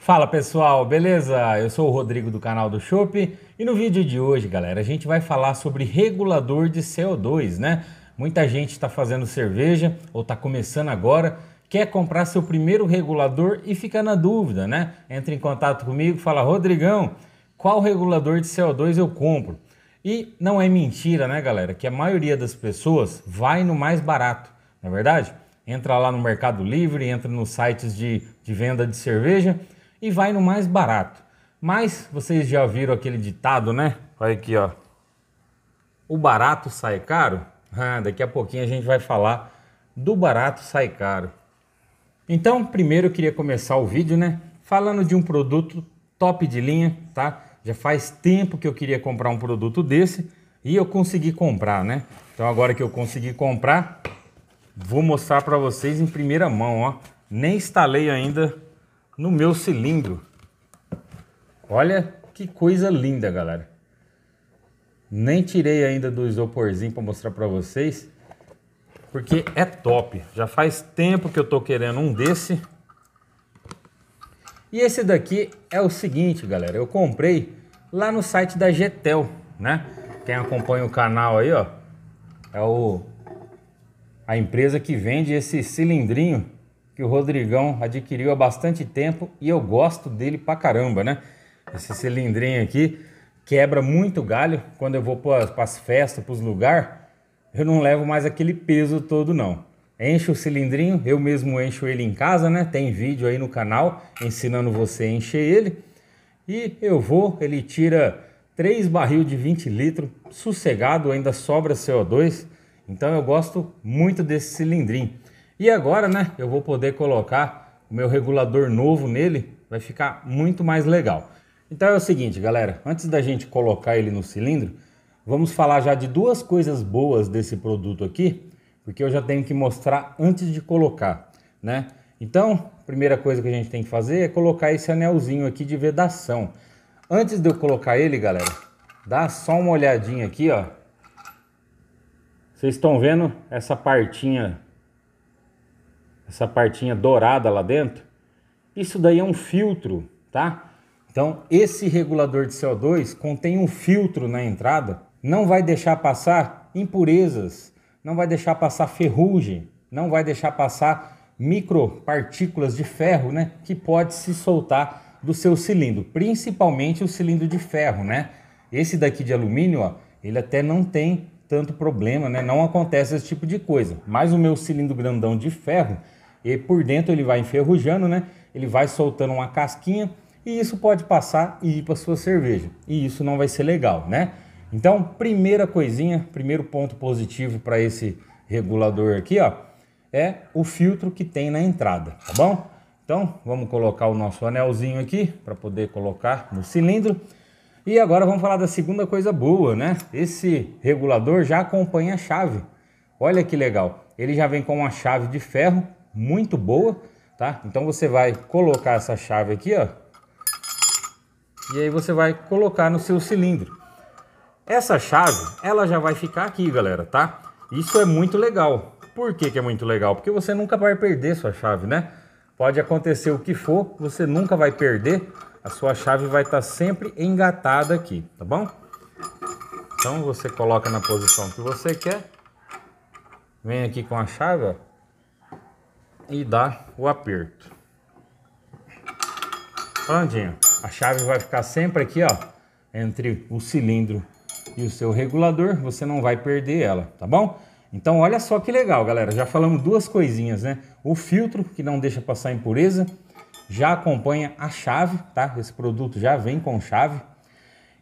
Fala pessoal, beleza? Eu sou o Rodrigo do canal do Chopp e no vídeo de hoje, galera, a gente vai falar sobre regulador de CO2, né? Muita gente está fazendo cerveja ou está começando agora, quer comprar seu primeiro regulador e fica na dúvida, né? Entra em contato comigo, fala Rodrigão, qual regulador de CO2 eu compro? E não é mentira, né, galera, que a maioria das pessoas vai no mais barato, não é verdade? Entra lá no Mercado Livre, entra nos sites de, de venda de cerveja e vai no mais barato. Mas vocês já viram aquele ditado, né? Olha aqui, ó. O barato sai caro? Ah, daqui a pouquinho a gente vai falar do barato sai caro. Então, primeiro eu queria começar o vídeo, né? Falando de um produto top de linha, tá? Já faz tempo que eu queria comprar um produto desse e eu consegui comprar, né? Então agora que eu consegui comprar, vou mostrar para vocês em primeira mão, ó. Nem instalei ainda no meu cilindro. Olha que coisa linda, galera. Nem tirei ainda do isoporzinho para mostrar para vocês, porque é top. Já faz tempo que eu tô querendo um desse. E esse daqui é o seguinte, galera, eu comprei lá no site da Getel, né? Quem acompanha o canal aí, ó, é o a empresa que vende esse cilindrinho que o Rodrigão adquiriu há bastante tempo e eu gosto dele pra caramba, né? Esse cilindrinho aqui quebra muito galho quando eu vou para as festas, para os lugares. Eu não levo mais aquele peso todo não. Enche o cilindrinho, eu mesmo encho ele em casa, né? Tem vídeo aí no canal ensinando você a encher ele. E eu vou, ele tira 3 barril de 20 litros, sossegado, ainda sobra CO2. Então eu gosto muito desse cilindrinho. E agora, né, eu vou poder colocar o meu regulador novo nele, vai ficar muito mais legal. Então é o seguinte, galera, antes da gente colocar ele no cilindro, vamos falar já de duas coisas boas desse produto aqui, porque eu já tenho que mostrar antes de colocar, né? Então, primeira coisa que a gente tem que fazer é colocar esse anelzinho aqui de vedação. Antes de eu colocar ele, galera, dá só uma olhadinha aqui, ó. Vocês estão vendo essa partinha essa partinha dourada lá dentro, isso daí é um filtro, tá? Então, esse regulador de CO2 contém um filtro na entrada, não vai deixar passar impurezas, não vai deixar passar ferrugem, não vai deixar passar micropartículas de ferro, né, que pode se soltar do seu cilindro, principalmente o cilindro de ferro, né? Esse daqui de alumínio, ó, ele até não tem tanto problema, né? Não acontece esse tipo de coisa. Mas o meu cilindro grandão de ferro, e por dentro ele vai enferrujando, né? Ele vai soltando uma casquinha e isso pode passar e ir para sua cerveja. E isso não vai ser legal, né? Então, primeira coisinha, primeiro ponto positivo para esse regulador aqui, ó, é o filtro que tem na entrada, tá bom? Então, vamos colocar o nosso anelzinho aqui para poder colocar no cilindro. E agora vamos falar da segunda coisa boa, né? Esse regulador já acompanha a chave. Olha que legal. Ele já vem com uma chave de ferro muito boa, tá? Então você vai colocar essa chave aqui, ó. E aí você vai colocar no seu cilindro. Essa chave, ela já vai ficar aqui, galera, tá? Isso é muito legal. Por que, que é muito legal? Porque você nunca vai perder sua chave, né? Pode acontecer o que for, você nunca vai perder. A sua chave vai estar tá sempre engatada aqui, tá bom? Então você coloca na posição que você quer. Vem aqui com a chave, ó e dá o aperto. Prontinho. A chave vai ficar sempre aqui, ó, entre o cilindro e o seu regulador. Você não vai perder ela, tá bom? Então olha só que legal, galera. Já falamos duas coisinhas, né? O filtro, que não deixa passar impureza, já acompanha a chave, tá? Esse produto já vem com chave.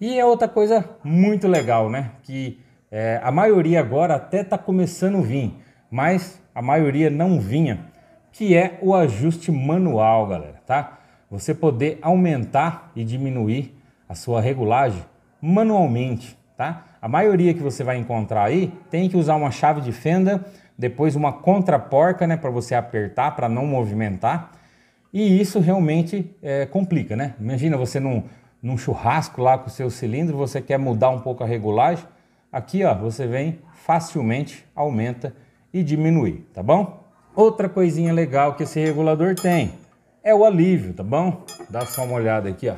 E é outra coisa muito legal, né? Que é, a maioria agora até está começando a vir, mas a maioria não vinha que é o ajuste manual, galera, tá? Você poder aumentar e diminuir a sua regulagem manualmente, tá? A maioria que você vai encontrar aí tem que usar uma chave de fenda, depois uma contraporca, né, para você apertar, para não movimentar. E isso realmente é, complica, né? Imagina você num, num churrasco lá com o seu cilindro, você quer mudar um pouco a regulagem, aqui ó, você vem facilmente aumenta e diminui, tá bom? Outra coisinha legal que esse regulador tem é o alívio, tá bom? Dá só uma olhada aqui, ó.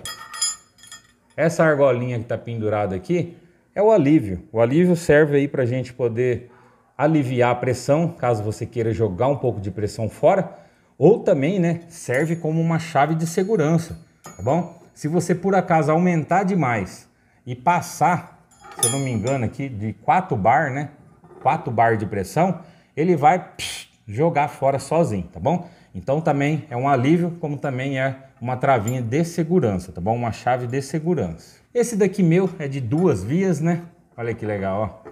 Essa argolinha que tá pendurada aqui é o alívio. O alívio serve aí pra gente poder aliviar a pressão, caso você queira jogar um pouco de pressão fora, ou também, né, serve como uma chave de segurança, tá bom? Se você por acaso aumentar demais e passar, se eu não me engano aqui, de 4 bar, né, 4 bar de pressão, ele vai psh, jogar fora sozinho, tá bom? Então também é um alívio, como também é uma travinha de segurança, tá bom? Uma chave de segurança. Esse daqui meu é de duas vias, né? Olha que legal, ó.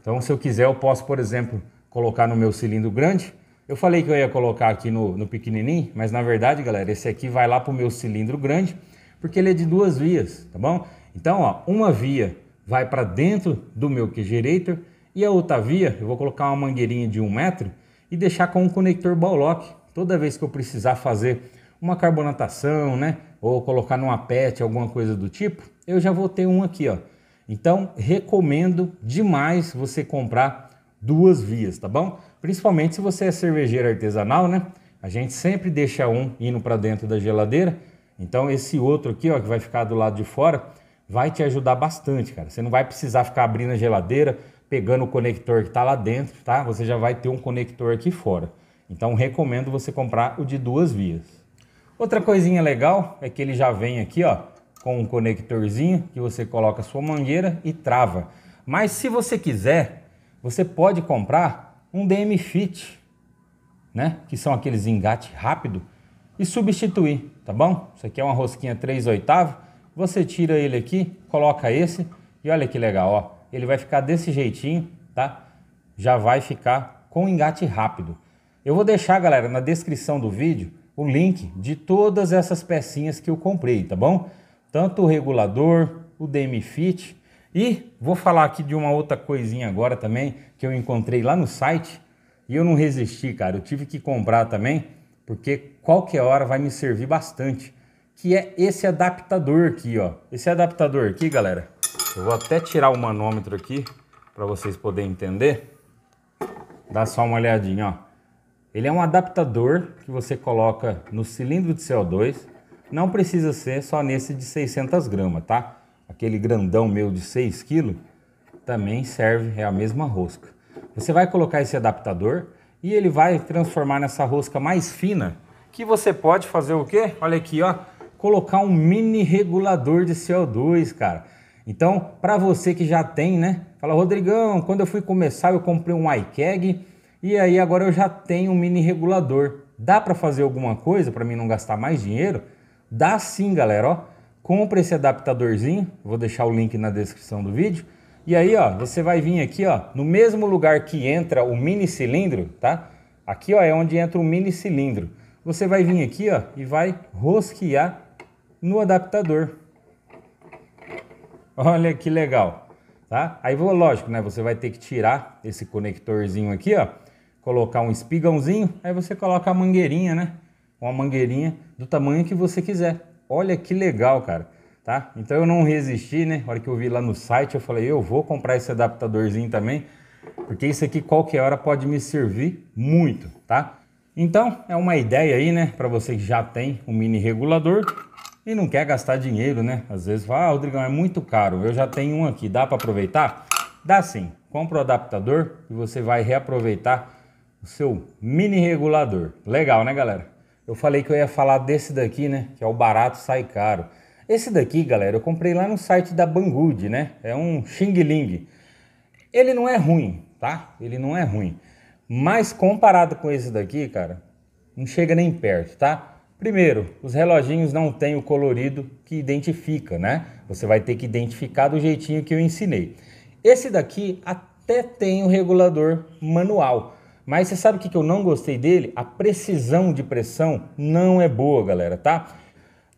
Então se eu quiser eu posso, por exemplo, colocar no meu cilindro grande. Eu falei que eu ia colocar aqui no, no pequenininho, mas na verdade, galera, esse aqui vai lá para o meu cilindro grande, porque ele é de duas vias, tá bom? Então, ó, uma via vai para dentro do meu que é e a outra via, eu vou colocar uma mangueirinha de um metro, e deixar com um conector ball lock. Toda vez que eu precisar fazer uma carbonatação, né, ou colocar numa PET, alguma coisa do tipo, eu já vou ter um aqui, ó. Então, recomendo demais você comprar duas vias, tá bom? Principalmente se você é cervejeiro artesanal, né? A gente sempre deixa um indo para dentro da geladeira. Então, esse outro aqui, ó, que vai ficar do lado de fora, vai te ajudar bastante, cara. Você não vai precisar ficar abrindo a geladeira, pegando o conector que está lá dentro, tá? Você já vai ter um conector aqui fora. Então recomendo você comprar o de duas vias. Outra coisinha legal é que ele já vem aqui, ó, com um conectorzinho que você coloca a sua mangueira e trava. Mas se você quiser, você pode comprar um DM Fit, né? Que são aqueles engate rápido e substituir, tá bom? Isso aqui é uma rosquinha 3 oitavo. Você tira ele aqui, coloca esse e olha que legal, ó ele vai ficar desse jeitinho, tá? Já vai ficar com engate rápido. Eu vou deixar, galera, na descrição do vídeo o link de todas essas pecinhas que eu comprei, tá bom? Tanto o regulador, o DM Fit e vou falar aqui de uma outra coisinha agora também que eu encontrei lá no site e eu não resisti, cara. Eu tive que comprar também porque qualquer hora vai me servir bastante, que é esse adaptador aqui, ó. Esse adaptador aqui, galera, eu vou até tirar o manômetro aqui para vocês poderem entender. Dá só uma olhadinha, ó. Ele é um adaptador que você coloca no cilindro de CO2. Não precisa ser só nesse de 600 gramas, tá? Aquele grandão meu de 6 kg também serve, é a mesma rosca. Você vai colocar esse adaptador e ele vai transformar nessa rosca mais fina que você pode fazer o quê? Olha aqui, ó. Colocar um mini regulador de CO2, cara. Então, para você que já tem, né? Fala, Rodrigão, quando eu fui começar, eu comprei um iCag e aí agora eu já tenho um mini regulador. Dá para fazer alguma coisa para mim não gastar mais dinheiro? Dá sim, galera, ó. compra esse adaptadorzinho, vou deixar o link na descrição do vídeo. E aí, ó, você vai vir aqui, ó, no mesmo lugar que entra o mini cilindro, tá? Aqui, ó, é onde entra o mini cilindro. Você vai vir aqui, ó, e vai rosquear no adaptador. Olha que legal, tá? Aí, lógico, né? Você vai ter que tirar esse conectorzinho aqui, ó. Colocar um espigãozinho, aí você coloca a mangueirinha, né? Uma mangueirinha do tamanho que você quiser. Olha que legal, cara, tá? Então eu não resisti, né? Na hora que eu vi lá no site, eu falei, eu vou comprar esse adaptadorzinho também, porque isso aqui qualquer hora pode me servir muito, tá? Então, é uma ideia aí, né, para você que já tem um mini regulador, e não quer gastar dinheiro, né? Às vezes fala, ah, Rodrigão, é muito caro, eu já tenho um aqui, dá para aproveitar? Dá sim, compra o adaptador e você vai reaproveitar o seu mini regulador. Legal, né, galera? Eu falei que eu ia falar desse daqui, né? Que é o barato sai caro. Esse daqui, galera, eu comprei lá no site da Banggood, né? É um Xing Ling. Ele não é ruim, tá? Ele não é ruim. Mas comparado com esse daqui, cara, não chega nem perto, tá? Primeiro, os reloginhos não têm o colorido que identifica, né? Você vai ter que identificar do jeitinho que eu ensinei. Esse daqui até tem o regulador manual, mas você sabe o que eu não gostei dele? A precisão de pressão não é boa, galera, tá?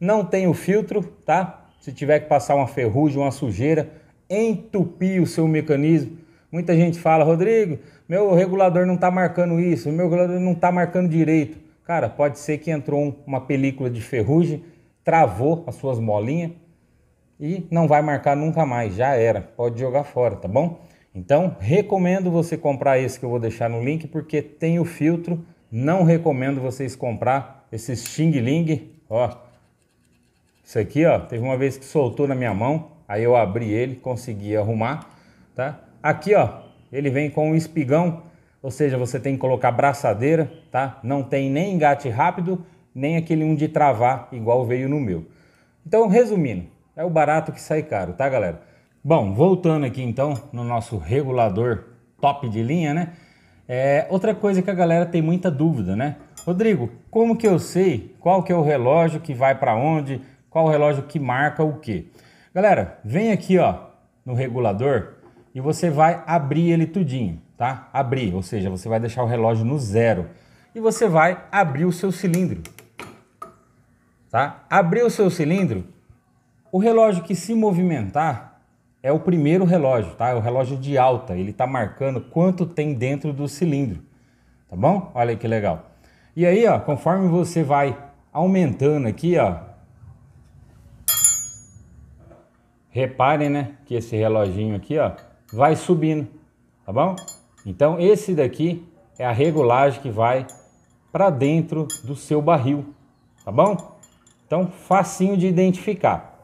Não tem o filtro, tá? Se tiver que passar uma ferrugem, uma sujeira, entupir o seu mecanismo. Muita gente fala, Rodrigo, meu regulador não está marcando isso, meu regulador não está marcando direito Cara, pode ser que entrou um, uma película de ferrugem, travou as suas molinhas e não vai marcar nunca mais, já era, pode jogar fora, tá bom? Então, recomendo você comprar esse que eu vou deixar no link, porque tem o filtro. Não recomendo vocês comprar esse Xing Ling, ó. Isso aqui, ó, teve uma vez que soltou na minha mão, aí eu abri ele, consegui arrumar, tá? Aqui, ó, ele vem com um espigão ou seja, você tem que colocar braçadeira, tá? Não tem nem engate rápido, nem aquele um de travar, igual veio no meu. Então, resumindo, é o barato que sai caro, tá, galera? Bom, voltando aqui então no nosso regulador top de linha, né? É, outra coisa que a galera tem muita dúvida, né? Rodrigo, como que eu sei qual que é o relógio que vai para onde, qual o relógio que marca o que? Galera, vem aqui ó no regulador e você vai abrir ele tudinho tá? Abrir, ou seja, você vai deixar o relógio no zero e você vai abrir o seu cilindro, tá? Abrir o seu cilindro, o relógio que se movimentar é o primeiro relógio, tá? É o relógio de alta, ele está marcando quanto tem dentro do cilindro, tá bom? Olha que legal. E aí, ó, conforme você vai aumentando aqui, ó, reparem, né, que esse reloginho aqui, ó, vai subindo, tá bom? Então esse daqui é a regulagem que vai para dentro do seu barril, tá bom? Então facinho de identificar.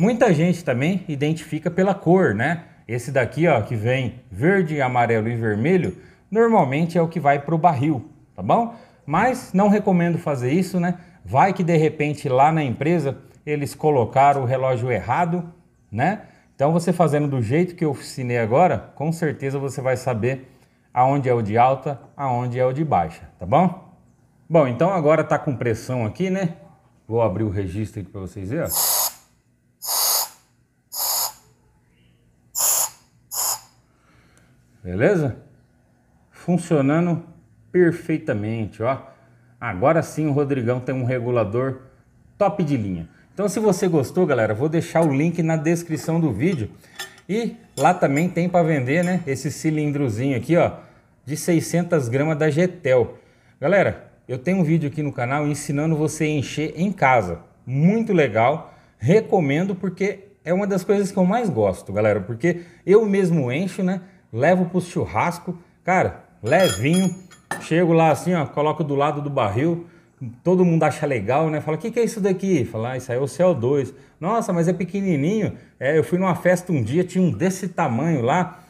Muita gente também identifica pela cor, né? Esse daqui, ó, que vem verde, amarelo e vermelho, normalmente é o que vai para o barril, tá bom? Mas não recomendo fazer isso, né? Vai que de repente lá na empresa eles colocaram o relógio errado, né? Então, você fazendo do jeito que eu ensinei agora, com certeza você vai saber aonde é o de alta, aonde é o de baixa, tá bom? Bom, então agora tá com pressão aqui, né? Vou abrir o registro aqui para vocês verem, ó. Beleza? Funcionando perfeitamente, ó. Agora sim o Rodrigão tem um regulador top de linha. Então, se você gostou, galera, vou deixar o link na descrição do vídeo. E lá também tem para vender, né? Esse cilindrozinho aqui, ó, de 600 gramas da Getel. Galera, eu tenho um vídeo aqui no canal ensinando você a encher em casa. Muito legal. Recomendo porque é uma das coisas que eu mais gosto, galera. Porque eu mesmo encho, né? Levo para o churrasco. Cara, levinho. Chego lá assim, ó, coloco do lado do barril todo mundo acha legal, né? Fala, o que, que é isso daqui? Fala, ah, isso aí é o CO2. Nossa, mas é pequenininho. É, eu fui numa festa um dia, tinha um desse tamanho lá.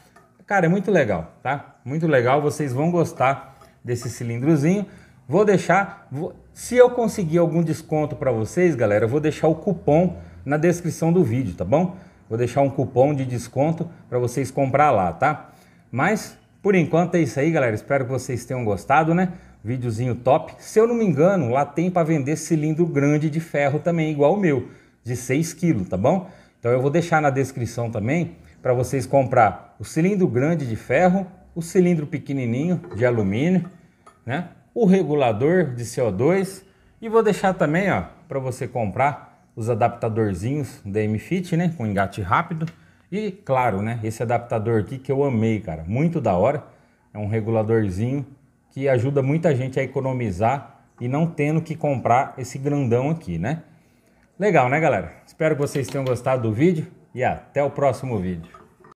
Cara, é muito legal, tá? Muito legal, vocês vão gostar desse cilindrozinho. Vou deixar, vou... se eu conseguir algum desconto para vocês, galera, eu vou deixar o cupom na descrição do vídeo, tá bom? Vou deixar um cupom de desconto para vocês comprar lá, tá? Mas, por enquanto é isso aí, galera. Espero que vocês tenham gostado, né? videozinho top. Se eu não me engano, lá tem para vender cilindro grande de ferro também, igual o meu, de 6 kg, tá bom? Então eu vou deixar na descrição também para vocês comprar o cilindro grande de ferro, o cilindro pequenininho de alumínio, né? O regulador de CO2 e vou deixar também, ó, para você comprar os adaptadorzinhos da M-Fit, né, com engate rápido. E claro, né, esse adaptador aqui que eu amei, cara, muito da hora. É um reguladorzinho que ajuda muita gente a economizar e não tendo que comprar esse grandão aqui, né? Legal, né, galera? Espero que vocês tenham gostado do vídeo e até o próximo vídeo.